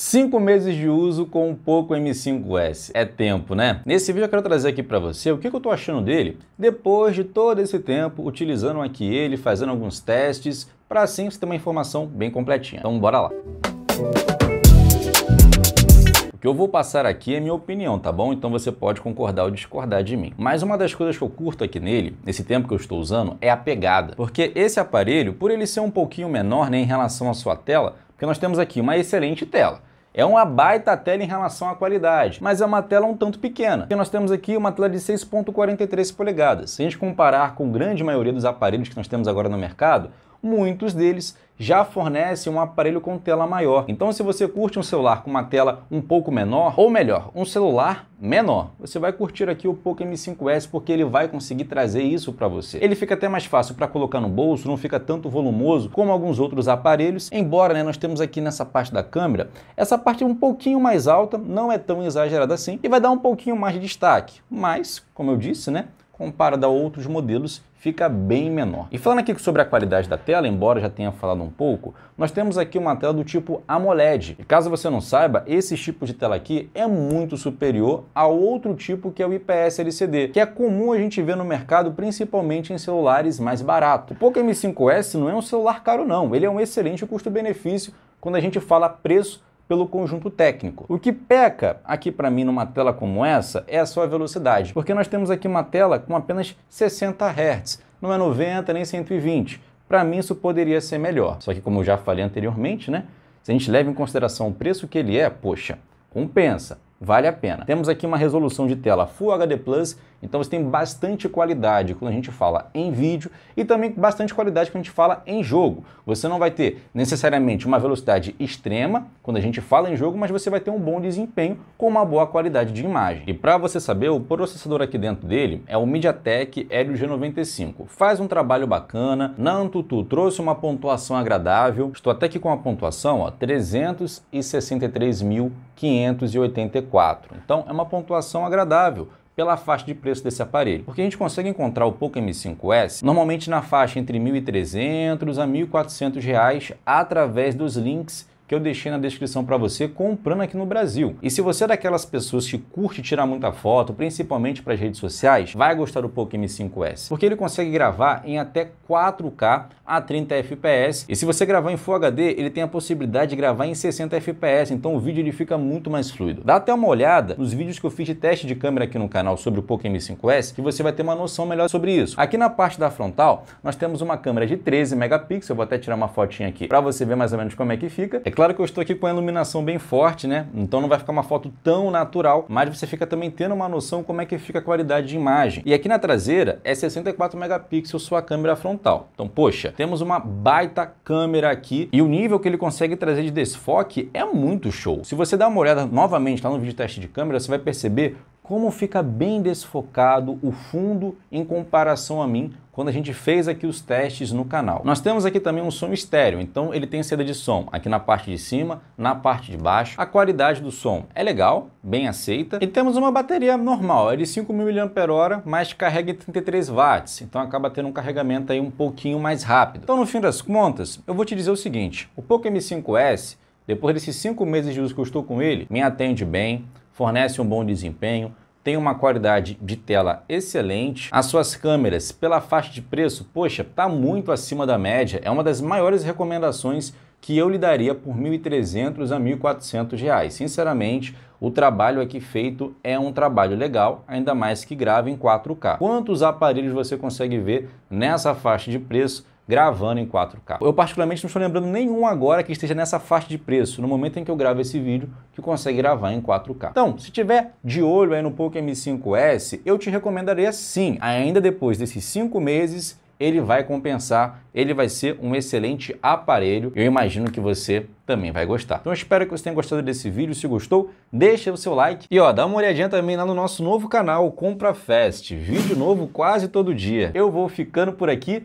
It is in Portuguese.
5 meses de uso com o Poco M5S. É tempo, né? Nesse vídeo eu quero trazer aqui para você o que, eu tô achando dele depois de todo esse tempo utilizando aqui ele, fazendo alguns testes, para assim você ter uma informação bem completinha. Então bora lá. O que eu vou passar aqui é minha opinião, tá bom? Então você pode concordar ou discordar de mim. Mas uma das coisas que eu curto aqui nele, nesse tempo que eu estou usando, é a pegada. Porque esse aparelho, por ele ser um pouquinho menor né, em relação à sua tela, porque nós temos aqui uma excelente tela é uma baita tela em relação à qualidade, mas é uma tela um tanto pequena, porque nós temos aqui uma tela de 6.43 polegadas. Se a gente comparar com a grande maioria dos aparelhos que nós temos agora no mercado, muitos deles já fornece um aparelho com tela maior. Então, se você curte um celular com uma tela um pouco menor, ou melhor, um celular menor, você vai curtir aqui o Poco M5S porque ele vai conseguir trazer isso para você. Ele fica até mais fácil para colocar no bolso, não fica tanto volumoso como alguns outros aparelhos, embora né, nós temos aqui nessa parte da câmera, essa parte é um pouquinho mais alta, não é tão exagerada assim, e vai dar um pouquinho mais de destaque. Mas, como eu disse, né? comparado a outros modelos, fica bem menor. E falando aqui sobre a qualidade da tela, embora já tenha falado um pouco, nós temos aqui uma tela do tipo AMOLED. E caso você não saiba, esse tipo de tela aqui é muito superior ao outro tipo que é o IPS LCD, que é comum a gente ver no mercado, principalmente em celulares mais baratos. O Poco M5S não é um celular caro não, ele é um excelente custo-benefício quando a gente fala preço pelo conjunto técnico. O que peca aqui para mim numa tela como essa é a sua velocidade, porque nós temos aqui uma tela com apenas 60 Hz, não é 90 nem 120. Para mim isso poderia ser melhor. Só que como eu já falei anteriormente, né? Se a gente leva em consideração o preço que ele é, poxa, compensa, vale a pena. Temos aqui uma resolução de tela Full HD Plus então você tem bastante qualidade quando a gente fala em vídeo e também bastante qualidade quando a gente fala em jogo. Você não vai ter necessariamente uma velocidade extrema quando a gente fala em jogo, mas você vai ter um bom desempenho com uma boa qualidade de imagem. E para você saber, o processador aqui dentro dele é o MediaTek Helio G95. Faz um trabalho bacana, na Antutu trouxe uma pontuação agradável. Estou até aqui com a pontuação, ó, 363.584. Então é uma pontuação agradável pela faixa de preço desse aparelho, porque a gente consegue encontrar o Poco M5S normalmente na faixa entre 1.300 a 1.400 reais através dos links que eu deixei na descrição para você comprando aqui no Brasil. E se você é daquelas pessoas que curte tirar muita foto, principalmente para as redes sociais, vai gostar do Poco M5S, porque ele consegue gravar em até 4K a 30 fps. E se você gravar em Full HD, ele tem a possibilidade de gravar em 60 fps, então o vídeo ele fica muito mais fluido. Dá até uma olhada nos vídeos que eu fiz de teste de câmera aqui no canal sobre o Poco M5S, que você vai ter uma noção melhor sobre isso. Aqui na parte da frontal, nós temos uma câmera de 13 megapixels, eu vou até tirar uma fotinha aqui para você ver mais ou menos como é que fica. É claro que eu estou aqui com a iluminação bem forte, né? Então não vai ficar uma foto tão natural, mas você fica também tendo uma noção como é que fica a qualidade de imagem. E aqui na traseira é 64 megapixels sua câmera frontal. Então, poxa, temos uma baita câmera aqui e o nível que ele consegue trazer de desfoque é muito show. Se você dá uma olhada novamente lá no vídeo teste de câmera, você vai perceber como fica bem desfocado o fundo em comparação a mim quando a gente fez aqui os testes no canal. Nós temos aqui também um som estéreo, então ele tem seda de som aqui na parte de cima, na parte de baixo. A qualidade do som é legal, bem aceita. E temos uma bateria normal, é de 5.000 mAh, mas carrega em 33 watts, então acaba tendo um carregamento aí um pouquinho mais rápido. Então no fim das contas, eu vou te dizer o seguinte, o Poco M5S, depois desses 5 meses de uso que eu estou com ele, me atende bem, fornece um bom desempenho, tem uma qualidade de tela excelente. As suas câmeras, pela faixa de preço, poxa, tá muito acima da média. É uma das maiores recomendações que eu lhe daria por R$ 1.300 a R$ 1.400. Reais. Sinceramente, o trabalho aqui feito é um trabalho legal, ainda mais que grava em 4K. Quantos aparelhos você consegue ver nessa faixa de preço? gravando em 4K. Eu particularmente não estou lembrando nenhum agora que esteja nessa faixa de preço, no momento em que eu gravo esse vídeo, que consegue gravar em 4K. Então, se tiver de olho aí no Poco M5S, eu te recomendaria sim, ainda depois desses 5 meses, ele vai compensar, ele vai ser um excelente aparelho. Eu imagino que você também vai gostar. Então espero que você tenha gostado desse vídeo. Se gostou, deixa o seu like. E ó, dá uma olhadinha também lá no nosso novo canal, Compra Fest. Vídeo novo quase todo dia. Eu vou ficando por aqui.